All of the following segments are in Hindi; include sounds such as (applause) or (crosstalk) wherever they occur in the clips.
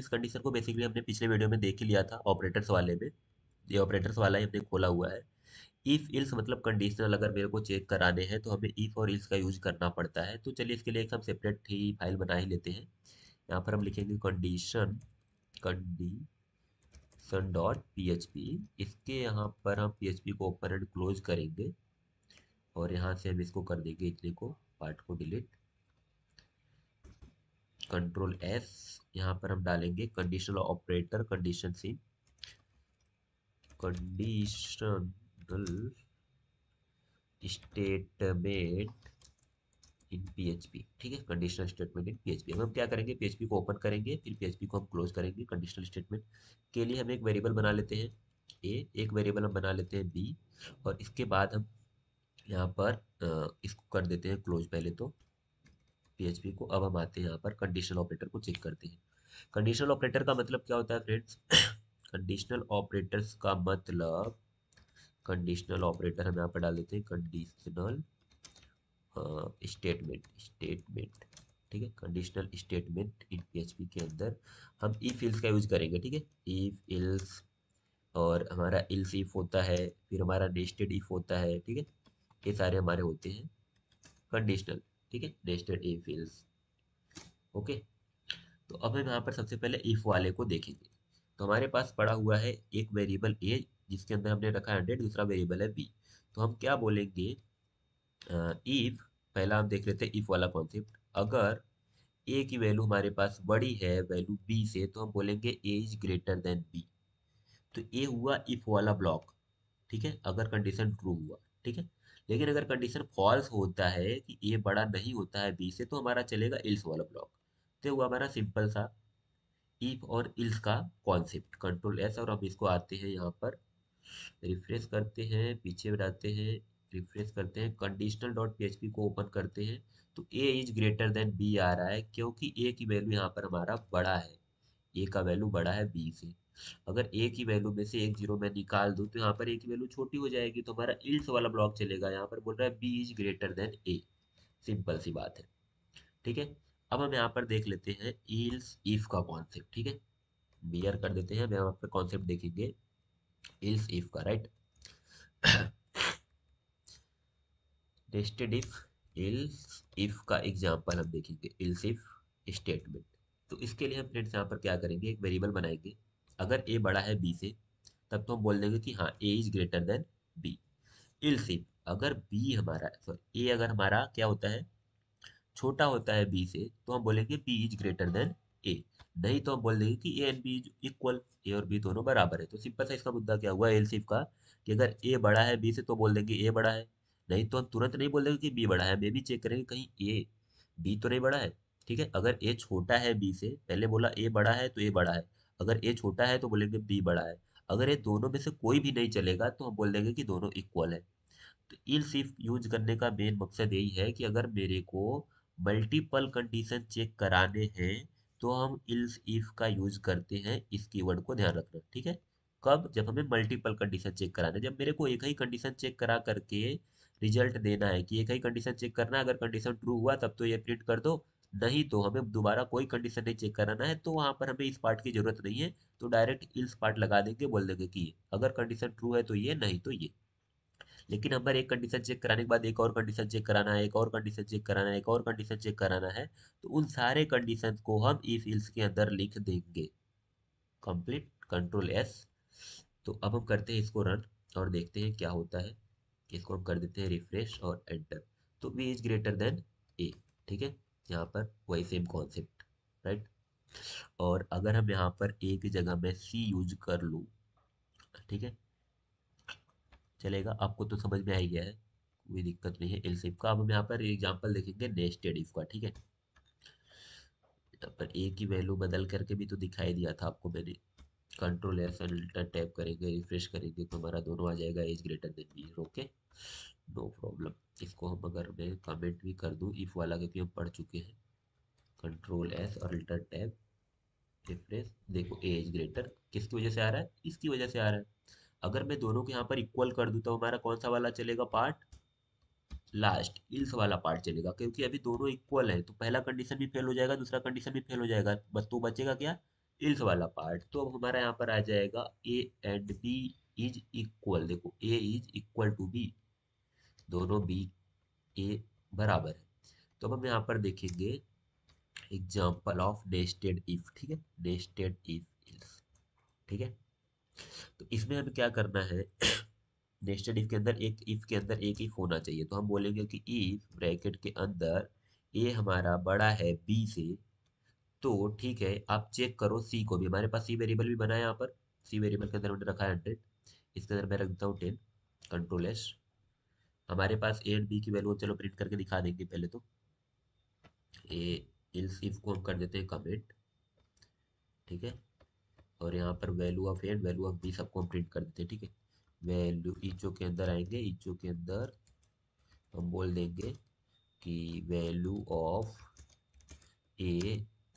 इस कंडीशन को बेसिकली हमने पिछले वीडियो में देख ही लिया था ऑपरेटर्स वाले में ये ऑपरेटर्स वाला ही हमने खोला हुआ है इफ़ इल्स मतलब कंडीशनल अगर मेरे को चेक कराने हैं तो हमें इफ़ और इल्स का यूज करना पड़ता है तो चलिए इसके लिए एक हम सेपरेट ही फाइल बना ही लेते हैं यहाँ पर हम लिखेंगे condition condition dot P H P इसके यहाँ पर हम पी एच पी को ओपन एंड क्लोज करेंगे और यहाँ से हम इसको कर देंगे इतने को पार्ट को डिलीट कंट्रोल एस यहाँ पर हम डालेंगे कंडीशनल ऑपरेटर कंडीशन सी कंडीशनल स्टेटमेंट इन पीएचपी ठीक है कंडीशनल स्टेटमेंट इन पीएचपी अब हम क्या करेंगे पीएचपी को ओपन करेंगे फिर पीएचपी को हम क्लोज करेंगे कंडीशनल स्टेटमेंट के लिए हम एक वेरिएबल बना लेते हैं ए एक वेरिएबल हम बना लेते हैं बी और इसके बाद हम यहाँ पर इसको कर देते हैं क्लोज पहले तो पीएचपी को अब हम आते हैं यहाँ पर कंडीशनल ऑपरेटर को चेक करते हैं कंडीशनल ऑपरेटर का मतलब क्या होता है फ्रेंड्स कंडीशनल ऑपरेटर्स का मतलब कंडीशनल ऑपरेटर हम यहाँ पर डाल देते हैं कंडीशनल स्टेटमेंट स्टेटमेंट ठीक है कंडीशनल स्टेटमेंट इन पीएचपी के अंदर हम ई फिल्स का यूज करेंगे ठीक है ई इल्स और हमारा इल्स इफ होता है फिर हमारा नेस्टेड इफ होता है ठीक है ये सारे हमारे होते हैं कंडीशनल ठीक है रजिस्टर्ड ई फील्ड्स ओके तो अब हम यहाँ पर सबसे पहले इफ वाले को देखेंगे तो हमारे पास पड़ा हुआ है एक वेरिएबल ए जिसके अंदर हमने रखा है हंड्रेड दूसरा वेरिएबल है बी तो हम क्या बोलेंगे इफ पहला हम देख लेते हैं इफ वाला कॉन्सेप्ट अगर ए की वैल्यू हमारे पास बड़ी है वैल्यू बी से तो हम बोलेंगे A is greater than B तो ए हुआ इफ वाला ब्लॉक ठीक है अगर कंडीशन ट्रू हुआ ठीक है लेकिन अगर कंडीशन फॉल्स होता है कि ए बड़ा नहीं होता है बी से तो हमारा चलेगा इल्स वाला ब्लॉक तो हुआ हमारा सिंपल सा ईफ और इल्स का कॉन्सेप्ट कंट्रोल एस और हम इसको आते हैं यहाँ पर रिफ्रेश करते हैं पीछे बनाते हैं रिफ्रेश करते हैं कंडीशनल डॉट पी को ओपन करते हैं तो A is greater than B आ रहा है क्योंकि ए की वैल्यू यहाँ पर हमारा बड़ा है ए का वैल्यू बड़ा है बी से अगर ए की वैल्यू में से एक जीरो मैं निकाल दूँ तो यहाँ पर ए की वैल्यू छोटी हो जाएगी तो हमारा इल्स वाला ब्लॉक चलेगा यहाँ पर बोल रहा है B is greater than A simple सी बात है ठीक है अब हम यहाँ पर देख लेते हैं इल्स इफ का कॉन्सेप्ट ठीक है बियर कर देते हैं हम यहाँ पर कॉन्सेप्ट देखेंगे इल्स इफ का राइट इफ इल्स इफ का एग्जांपल हम देखेंगे इल्स इफ स्टेटमेंट तो इसके लिए हम फ्रेंड्स यहाँ पर क्या करेंगे एक वेरिएबल बनाएंगे अगर ए बड़ा है बी से तब तो हम बोल देंगे कि हाँ A is greater than B else if अगर बी हमारा सॉरी ए अगर हमारा क्या होता है छोटा होता है बी से तो हम बोलेंगे B is greater than A नहीं तो हम बोल देंगे कि A and B is equal A और बी दोनों बराबर है तो सिंपल सा इसका मुद्दा क्या हुआ एल सिफ का कि अगर ए बड़ा है बी से तो बोल देंगे ए बड़ा है नहीं तो हम तुरंत नहीं बोल देंगे कि बी बड़ा है मे भी चेक करेंगे कहीं ए बी तो नहीं बड़ा है ठीक है अगर ए छोटा है बी से पहले बोला ए बड़ा है तो ए बड़ा है अगर ए छोटा है तो बोलेंगे बी बड़ा है अगर ये दोनों में से कोई भी नहीं चलेगा तो हम बोल देंगे कि दोनों इक्वल है तो इल्स सिर्फ यूज करने का मेन मकसद यही है कि अगर मेरे को मल्टीपल कंडीशन चेक कराने हैं तो हम इल्स इफ का यूज करते हैं इस कीवर्ड को ध्यान रखना ठीक है कब जब हमें मल्टीपल कंडीशन चेक कराना जब मेरे को एक ही कंडीशन चेक करा करके रिजल्ट देना है कि एक ही कंडीशन चेक करना है अगर कंडीशन ट्रू हुआ तब तो ये प्रिंट कर दो नहीं तो हमें दोबारा कोई कंडीशन नहीं चेक कराना है तो वहाँ पर हमें इस पार्ट की ज़रूरत नहीं है तो डायरेक्ट इस पार्ट लगा देंगे बोल देंगे कि अगर कंडीशन ट्रू है तो ये नहीं तो ये लेकिन हमारे एक कंडीशन चेक कराने के बाद एक और कंडीशन चेक कराना है एक और कंडीशन चेक कराना है एक और कंडीशन चेक कराना है तो उन सारे कंडीशन को हम इस इल्स के अंदर लिख देंगे कंप्लीट कंट्रोल एस तो अब हम करते हैं इसको रन और देखते हैं क्या होता है इसको हम कर देते हैं रिफ्रेश और एंटर तो B is greater than A ठीक है यहाँ पर वही सेम कॉन्सेप्ट राइट और अगर हम यहाँ पर एक जगह में सी यूज कर लूँ ठीक है चलेगा आपको तो समझ में आ ही गया है कोई दिक्कत नहीं है एलसीएफ का अब हम यहाँ पर एग्जांपल देखेंगे नेस्टेड इफ का ठीक है यहाँ पर ए की वैल्यू बदल करके भी तो दिखाई दिया था आपको मैंने कंट्रोल एस एंड टैप करेंगे रिफ्रेश करेंगे तो हमारा दोनों आ जाएगा A's greater than B okay no problem इसको हम अगर मैं कमेंट भी कर दूँ इफ़ वाला क्योंकि हम पढ़ चुके हैं कंट्रोल एस और अल्टर टैब रिफ्रेश देखो ए ग्रेटर किसकी वजह से आ रहा है इसकी वजह से आ रहा है अगर मैं दोनों के यहाँ पर इक्वल कर दूँ तो हमारा कौन सा वाला चलेगा पार्ट लास्ट इल्स वाला पार्ट चलेगा क्योंकि अभी दोनों इक्वल है तो पहला कंडीशन भी फेल हो जाएगा दूसरा कंडीशन भी फेल हो जाएगा बस तो बचेगा क्या इल्स वाला पार्ट तो अब हमारा यहाँ पर आ जाएगा A and B is equal देखो A is equal to B दोनों बी ए बराबर है तो अब हम यहाँ पर देखेंगे एग्जाम्पल ऑफ नेस्टेड इफ ठीक है नेस्टेड इफ इल्स ठीक है तो इसमें हमें क्या करना है नेस्टेड (coughs) इफ के अंदर एक इफ के अंदर एक इफ होना चाहिए तो हम बोलेंगे कि इफ ब्रैकेट के अंदर ए हमारा बड़ा है बी से तो ठीक है आप चेक करो सी को भी हमारे पास सी वेरिएबल भी बना है यहाँ पर सी वेरिएबल के अंदर रखा है हंड्रेड इसके अंदर मैं रख देता हूँ टेन कंट्रोल एस हमारे पास ए एंड बी की वैल्यू चलो प्रिंट करके दिखा देंगे पहले तो ए इल्स इफ को हम कर देते हैं कमेंट ठीक है और यहाँ पर value of A and value of B सबको हम प्रिंट कर देते हैं ठीक है वैल्यू इचो के अंदर आएंगे इचो के अंदर हम बोल देंगे कि value of A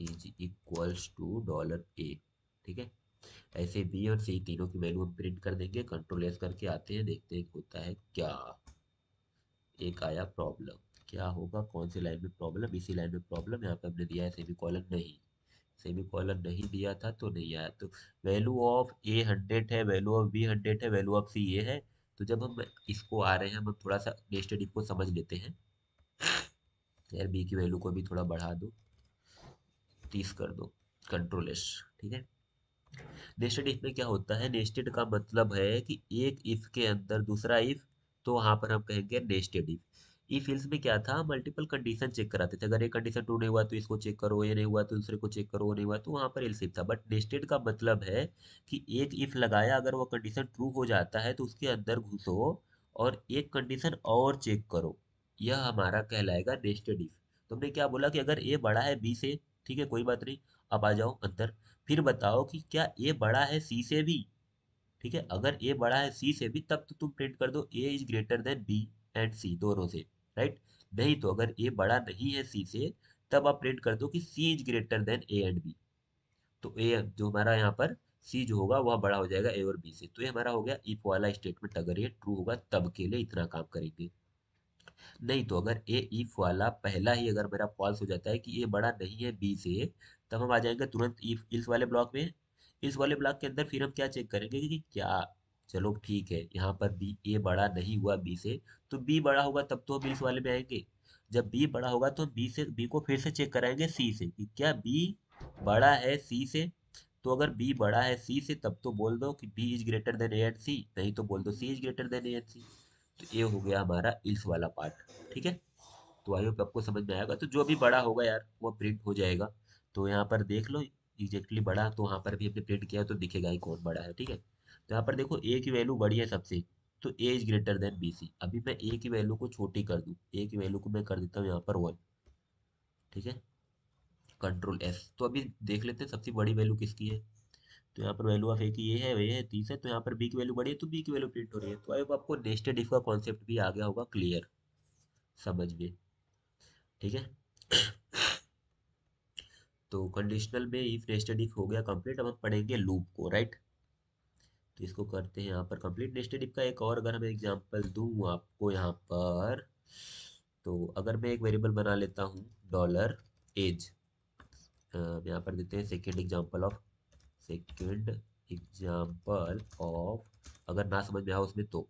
is equals to dollar A ठीक है ऐसे बी और सी तीनों की वैल्यू हम प्रिंट कर देंगे कंट्रोल एस करके आते हैं देखते हैं होता है क्या एक आया प्रॉब्लम क्या होगा कौन सी लाइन में प्रॉब्लम इसी लाइन में प्रॉब्लम यहाँ पे हमने दिया है सेमी कॉलन नहीं सेमी कॉलन नहीं दिया था तो नहीं आया तो वैल्यू ऑफ ए हंड्रेड है वैल्यू ऑफ बी हंड्रेड है वैल्यू ऑफ सी ए है तो जब हम इसको आ रहे हैं हम थोड़ा सा नेस्टेड इफ को समझ लेते हैं यार बी की वैल्यू को भी थोड़ा बढ़ा दो तीस कर दो कंट्रोल ठीक है नेस्टेड इफ में क्या होता है नेस्टेड का मतलब है कि एक इफ के अंदर दूसरा इफ तो वहाँ पर हम कहेंगे नेस्टेड इफ ई फील्स में क्या था मल्टीपल कंडीशन चेक कराते थे अगर एक कंडीशन टू नहीं हुआ तो इसको चेक करो ये नहीं हुआ तो दूसरे को चेक करो वो नहीं हुआ तो वहाँ पर एल्स इफ था बट नेस्टेड का मतलब है कि एक इफ लगाया अगर वो कंडीशन ट्रू हो जाता है तो उसके अंदर घुसो और एक कंडीशन और चेक करो यह हमारा कहलाएगा नेस्टेड इफ तुमने क्या बोला कि अगर ए बड़ा है बी से ठीक है कोई बात नहीं अब आ जाओ अंदर फिर बताओ कि क्या ए बड़ा है सी से भी ठीक है अगर ए बड़ा है सी से भी तब तो तुम प्रिंट कर दो A is greater than B and C दोनों से राइट नहीं तो अगर ए बड़ा नहीं है सी से तब आप प्रिंट कर दो कि C is greater than A and B तो ए जो हमारा यहाँ पर सी जो होगा वह बड़ा हो जाएगा ए और बी से तो ये हमारा हो गया इफ वाला स्टेटमेंट अगर ये ट्रू होगा तब के लिए इतना काम करेंगे नहीं तो अगर ए इफ वाला पहला ही अगर मेरा फॉल्स हो जाता है कि ए बड़ा नहीं है बी से तब हम आ जाएंगे तुरंत इफ इल्स वाले ब्लॉक में इस वाले ब्लॉक के अंदर फिर हम क्या चेक करेंगे कि क्या चलो ठीक है यहाँ पर बी ए बड़ा नहीं हुआ बी से तो बी बड़ा होगा तब तो हम इस वाले में आएंगे जब बी बड़ा होगा तो बी से बी को फिर से चेक कराएंगे सी से कि क्या बी बड़ा है सी से तो अगर बी बड़ा है सी से तब तो बोल दो कि B is greater than A and C नहीं तो बोल दो C is greater than A and C तो ये हो गया हमारा इल्स वाला पार्ट ठीक है तो आई होप आपको समझ में आएगा तो जो भी बड़ा होगा यार वो प्रिंट हो जाएगा तो यहाँ पर देख लो एग्जैक्टली बड़ा तो वहाँ पर भी अपने प्रिंट किया तो दिखेगा ही कौन बड़ा है ठीक है तो यहाँ पर देखो ए की वैल्यू बड़ी है सबसे तो A is greater than B C अभी मैं ए की वैल्यू को छोटी कर दूँ ए की वैल्यू को मैं कर देता हूँ यहाँ पर वन ठीक है कंट्रोल एस तो अभी देख लेते हैं सबसे बड़ी वैल्यू किसकी है तो यहाँ पर वैल्यू ऑफ ए की ये है वे है तीस है तो यहाँ पर बी की वैल्यू बड़ी है तो बी की वैल्यू प्रिंट हो रही है तो अब आपको नेस्टेड इफ का कॉन्सेप्ट भी आ गया होगा क्लियर समझ में ठीक है तो कंडीशनल में इफ नेस्टेड इफ हो गया कंप्लीट अब हम पढ़ेंगे लूप को राइट तो इसको करते हैं यहाँ पर कंप्लीट नेस्टेड इफ का एक और अगर मैं एग्जांपल दूँ आपको यहाँ पर तो अगर मैं एक वेरिएबल बना लेता हूँ डॉलर एज यहाँ पर देते हैं second example of second example of अगर ना समझ में आओ उसमें तो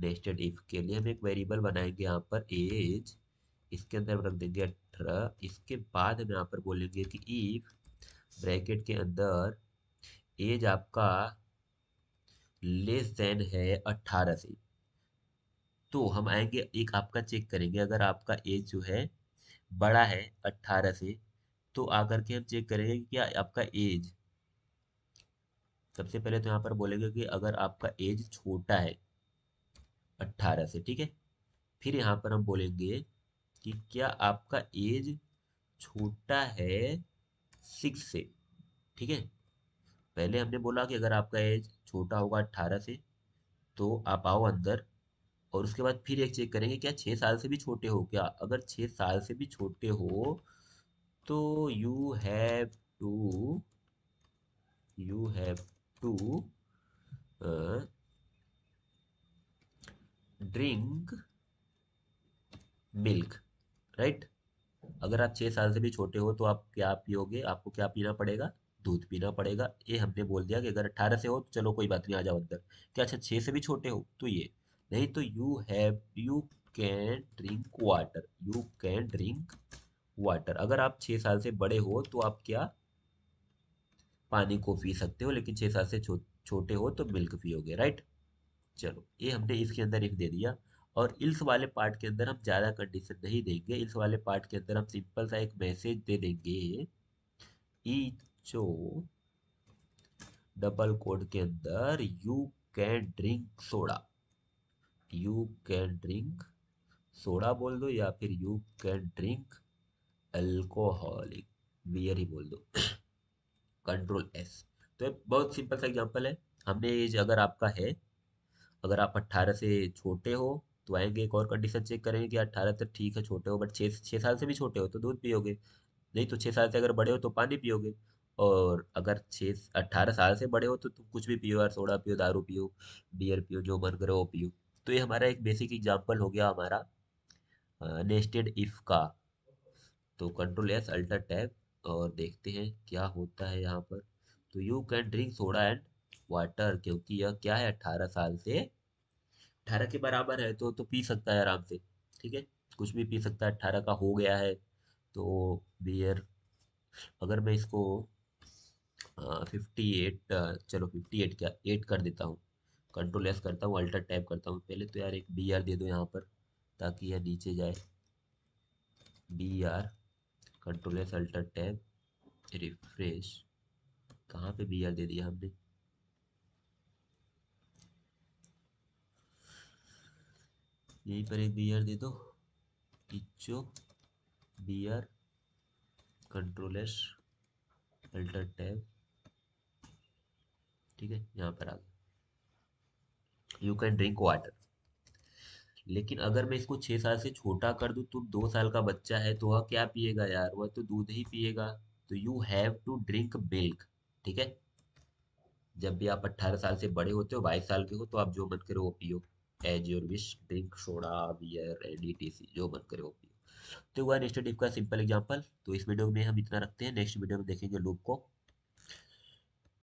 नेस्टेड इफ के लिए हम एक वेरिएबल बनाएंगे यहाँ पर एज इसके अंदर रख देंगे अठारह इसके बाद हम यहाँ पर बोलेंगे कि इफ ब्रैकेट के अंदर एज आपका लेस देन है अट्ठारह से तो हम आएंगे एक आपका चेक करेंगे अगर आपका एज जो है बड़ा है अट्ठारह से तो आकर के हम चेक करेंगे कि आपका एज सबसे पहले तो यहाँ पर बोलेंगे कि अगर आपका एज छोटा है अट्ठारह से ठीक है फिर यहाँ पर हम बोलेंगे कि क्या आपका एज छोटा है सिक्स से ठीक है पहले हमने बोला कि अगर आपका एज छोटा होगा अट्ठारह से तो आप आओ अंदर और उसके बाद फिर एक चेक करेंगे क्या छः साल से भी छोटे हो क्या अगर छः साल से भी छोटे हो तो you have to you have to drink milk right अगर आप छह साल से भी छोटे हो तो आप क्या पियोगे आपको क्या पीना पड़ेगा दूध पीना पड़ेगा ये हमने बोल दिया कि अगर अट्ठारह से हो तो चलो कोई बात नहीं आ जाओ अंदर क्या अच्छा छह से भी छोटे हो तो ये नहीं तो you have you can drink water you can drink water अगर आप छह साल से बड़े हो तो आप क्या पानी को पी सकते हो लेकिन छह साल से छो, छोटे हो तो मिल्क पियोगे राइट चलो ये हमने इसके अंदर एक दे दिया और इल्स वाले पार्ट के अंदर हम ज़्यादा कंडीशन नहीं देंगे इल्स वाले पार्ट के अंदर हम सिंपल सा एक मैसेज दे देंगे ई चो डबल कोड के अंदर you can drink soda you can drink soda बोल दो या फिर you can drink alcoholic beer ही बोल दो कंट्रोल (clears throat) एस तो बहुत सिंपल सा एग्जांपल है हमने एज अगर आपका है अगर आप 18 से छोटे हो तो आएंगे एक और कंडीशन चेक करेंगे कि अट्ठारह तक तो ठीक है छोटे हो बट छः छः साल से भी छोटे हो तो दूध पियोगे नहीं तो छः साल से अगर बड़े हो तो पानी पियोगे और अगर छः अट्ठारह साल से बड़े हो तो तुम कुछ भी पियो यार सोडा पियो दारू पियो बियर पियो जो मन करो वो पियो तो ये हमारा एक बेसिक एग्जाम्पल हो गया हमारा नेस्टेड इफ़ का तो कंट्रोल एस अल्टर टैब और देखते हैं क्या होता है यहाँ पर तो you can drink soda and water क्योंकि यह क्या है अट्ठारह साल से अट्ठारह के बराबर है तो तो पी सकता है आराम से ठीक है कुछ भी पी सकता है अट्ठारह का हो गया है तो बियर अगर मैं इसको फिफ्टी एट चलो फिफ्टी एट क्या एट कर देता हूँ कंट्रोल एस करता हूँ अल्टर टैप करता हूँ पहले तो यार एक बी आर दे दो यहाँ पर ताकि यह नीचे जाए B R control S alter tab refresh कहाँ पे बी आर दे दिया हमने यहीं पर एक बियर दे दो इच्चो beer control S alter tab ठीक है यहाँ पर आ गए यू कैन ड्रिंक वाटर लेकिन अगर मैं इसको छह साल से छोटा कर दू तो दो साल का बच्चा है तो वह क्या पिएगा यार वह तो दूध ही पिएगा तो you have to drink milk ठीक है जब भी आप अट्ठारह साल से बड़े होते हो बाईस साल के हो तो आप जो मन करो वो पियो as your wish drink soda beer tea C जो मन करे वो पियो तो वन स्टेट का सिंपल एग्जाम्पल तो इस वीडियो में हम इतना रखते हैं नेक्स्ट वीडियो में देखेंगे लूप को